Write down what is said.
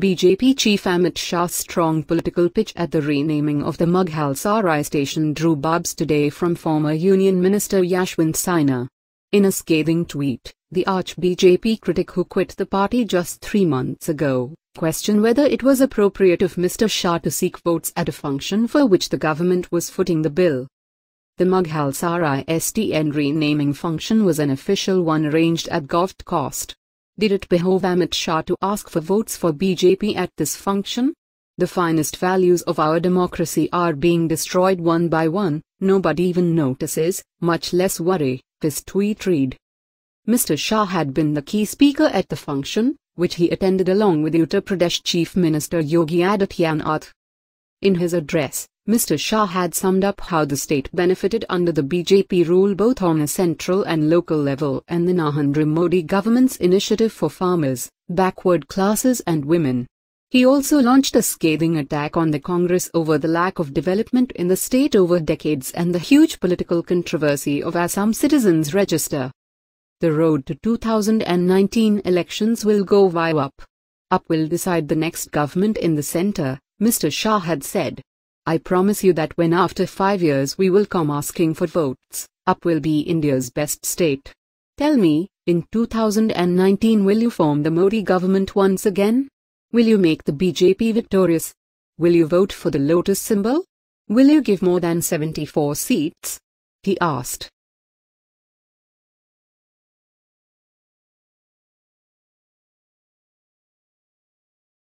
BJP chief Amit Shah's strong political pitch at the renaming of the Mughal Sarai station drew barbs today from former Union Minister Yashwant Saina. In a scathing tweet, the arch BJP critic who quit the party just three months ago questioned whether it was appropriate of Mr. Shah to seek votes at a function for which the government was footing the bill. The Mughal Sarai STN renaming function was an official one arranged at Govt cost. Did it behove Amit Shah to ask for votes for BJP at this function? The finest values of our democracy are being destroyed one by one, nobody even notices, much less worry, his tweet read. Mr. Shah had been the key speaker at the function, which he attended along with Uttar Pradesh Chief Minister Yogi Adityanath. In his address, Mr. Shah had summed up how the state benefited under the BJP rule both on a central and local level and the Narendra Modi government's initiative for farmers, backward classes and women. He also launched a scathing attack on the Congress over the lack of development in the state over decades and the huge political controversy of Assam Citizens Register. The road to 2019 elections will go via UP. UP will decide the next government in the center, Mr. Shah had said. I promise you that when after five years we will come asking for votes, UP will be India's best state. Tell me, in 2019 will you form the Modi government once again? Will you make the BJP victorious? Will you vote for the lotus symbol? Will you give more than 74 seats? He asked.